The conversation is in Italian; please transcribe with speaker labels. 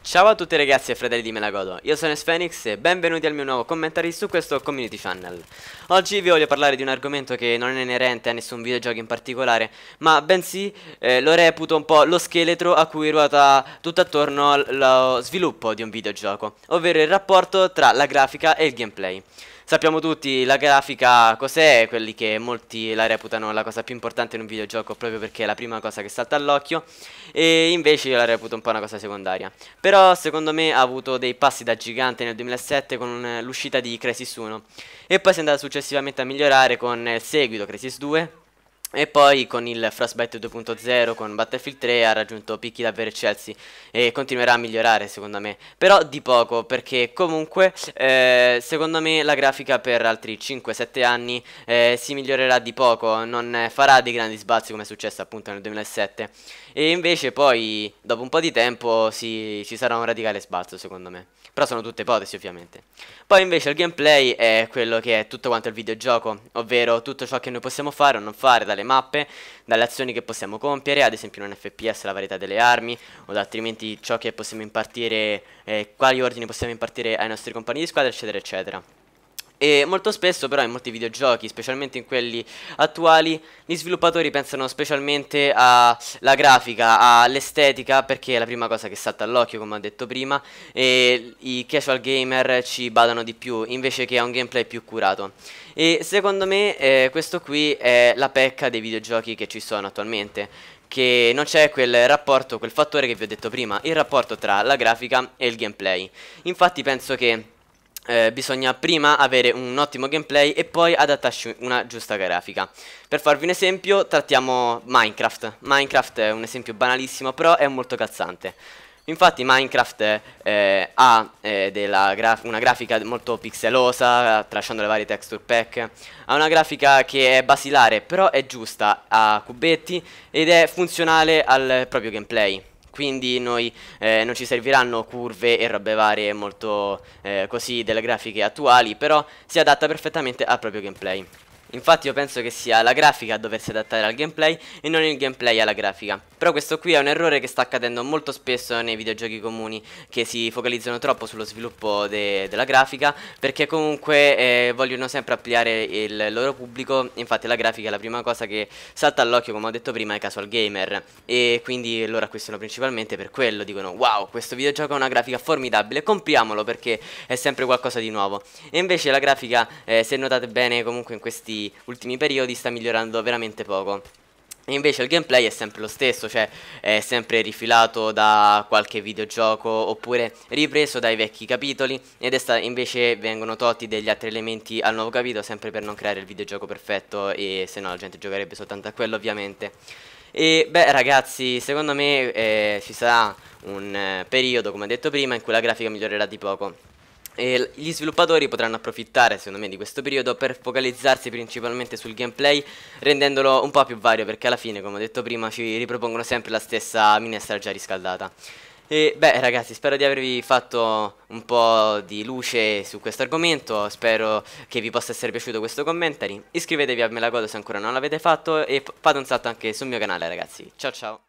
Speaker 1: Ciao a tutti ragazzi e fratelli di Melagodo, io sono Sphenix e benvenuti al mio nuovo commentary su questo community channel. Oggi vi voglio parlare di un argomento che non è inerente a nessun videogioco in particolare, ma bensì eh, lo reputo un po' lo scheletro a cui ruota tutto attorno lo sviluppo di un videogioco, ovvero il rapporto tra la grafica e il gameplay. Sappiamo tutti la grafica cos'è, quelli che molti la reputano la cosa più importante in un videogioco proprio perché è la prima cosa che salta all'occhio e invece io la reputo un po' una cosa secondaria. Però secondo me ha avuto dei passi da gigante nel 2007 con l'uscita di Crysis 1 e poi si è andata successivamente a migliorare con il seguito Crysis 2 e poi con il Frostbite 2.0, con Battlefield 3 ha raggiunto picchi davvero eccelsi e continuerà a migliorare secondo me. Però di poco perché comunque eh, secondo me la grafica per altri 5-7 anni eh, si migliorerà di poco, non farà dei grandi sbalzi come è successo appunto nel 2007. E invece poi dopo un po' di tempo si, ci sarà un radicale sbalzo secondo me. Però sono tutte ipotesi ovviamente. Poi invece il gameplay è quello che è tutto quanto il videogioco, ovvero tutto ciò che noi possiamo fare o non fare, dalle dalle mappe, dalle azioni che possiamo compiere, ad esempio in un FPS la varietà delle armi, o da altrimenti ciò che possiamo impartire, eh, quali ordini possiamo impartire ai nostri compagni di squadra, eccetera, eccetera. E molto spesso però in molti videogiochi, specialmente in quelli attuali, gli sviluppatori pensano specialmente alla grafica, all'estetica, perché è la prima cosa che salta all'occhio, come ho detto prima, e i casual gamer ci badano di più, invece che a un gameplay più curato. E secondo me eh, questo qui è la pecca dei videogiochi che ci sono attualmente, che non c'è quel rapporto, quel fattore che vi ho detto prima, il rapporto tra la grafica e il gameplay. Infatti penso che eh, bisogna prima avere un ottimo gameplay e poi adattarci una giusta grafica. Per farvi un esempio, trattiamo Minecraft. Minecraft è un esempio banalissimo, però è molto calzante. Infatti Minecraft eh, ha eh, graf una grafica molto pixelosa, tracciando le varie texture pack, ha una grafica che è basilare, però è giusta, a cubetti ed è funzionale al proprio gameplay quindi noi, eh, non ci serviranno curve e robe varie molto eh, così delle grafiche attuali, però si adatta perfettamente al proprio gameplay. Infatti io penso che sia la grafica a doversi adattare al gameplay e non il gameplay alla grafica. Però questo qui è un errore che sta accadendo molto spesso nei videogiochi comuni che si focalizzano troppo sullo sviluppo de della grafica perché comunque eh, vogliono sempre ampliare il loro pubblico. Infatti la grafica è la prima cosa che salta all'occhio come ho detto prima ai casual gamer e quindi loro acquistano principalmente per quello. Dicono wow questo videogioco ha una grafica formidabile compriamolo perché è sempre qualcosa di nuovo. E invece la grafica eh, se notate bene comunque in questi ultimi periodi sta migliorando veramente poco. E invece il gameplay è sempre lo stesso, cioè è sempre rifilato da qualche videogioco oppure ripreso dai vecchi capitoli ed invece vengono tolti degli altri elementi al nuovo capitolo sempre per non creare il videogioco perfetto e se no la gente giocherebbe soltanto a quello ovviamente. E beh ragazzi, secondo me eh, ci sarà un eh, periodo, come ho detto prima, in cui la grafica migliorerà di poco. E gli sviluppatori potranno approfittare, secondo me, di questo periodo per focalizzarsi principalmente sul gameplay, rendendolo un po' più vario, perché alla fine, come ho detto prima, ci ripropongono sempre la stessa minestra già riscaldata. E beh ragazzi spero di avervi fatto un po' di luce su questo argomento, spero che vi possa essere piaciuto questo commentary, iscrivetevi a Me la Godo se ancora non l'avete fatto e fate un salto anche sul mio canale ragazzi, ciao ciao!